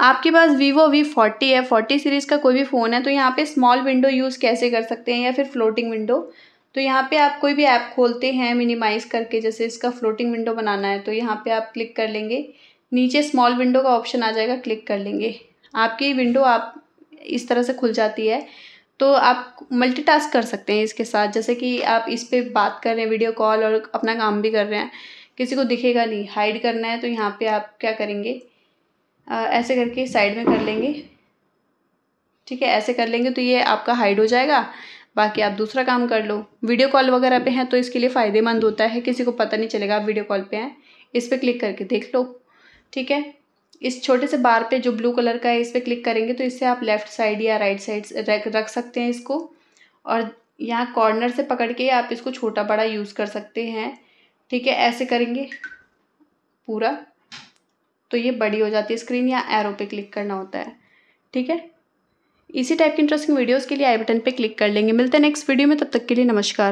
आपके पास Vivo V forty है फोर्टी सीरीज़ का कोई भी फ़ोन है तो यहाँ पे स्मॉल विंडो यूज़ कैसे कर सकते हैं या फिर फ्लोटिंग विंडो तो यहाँ पे आप कोई भी ऐप खोलते हैं मिनिमाइज़ करके जैसे इसका फ्लोटिंग विंडो बनाना है तो यहाँ पे आप क्लिक कर लेंगे नीचे स्मॉल विंडो का ऑप्शन आ जाएगा क्लिक कर लेंगे आपकी विंडो आप इस तरह से खुल जाती है तो आप मल्टीटास्क कर सकते हैं इसके साथ जैसे कि आप इस पर बात कर रहे हैं वीडियो कॉल और अपना काम भी कर रहे हैं किसी को दिखेगा नहीं हाइड करना है तो यहाँ पर आप क्या करेंगे ऐसे करके साइड में कर लेंगे ठीक है ऐसे कर लेंगे तो ये आपका हाइड हो जाएगा बाकी आप दूसरा काम कर लो वीडियो कॉल वगैरह पे हैं तो इसके लिए फ़ायदेमंद होता है किसी को पता नहीं चलेगा आप वीडियो कॉल पे हैं इस पर क्लिक करके देख लो ठीक है इस छोटे से बार पे जो ब्लू कलर का है इस पर क्लिक करेंगे तो इससे आप लेफ़्ट साइड या राइट साइड रख सकते हैं इसको और यहाँ कॉर्नर से पकड़ के आप इसको छोटा बड़ा यूज़ कर सकते हैं ठीक है ऐसे करेंगे पूरा तो ये बड़ी हो जाती है स्क्रीन या एरो पे क्लिक करना होता है ठीक है इसी टाइप की इंटरेस्टिंग वीडियोज़ के लिए आई बटन पे क्लिक कर लेंगे मिलते हैं नेक्स्ट वीडियो में तब तक के लिए नमस्कार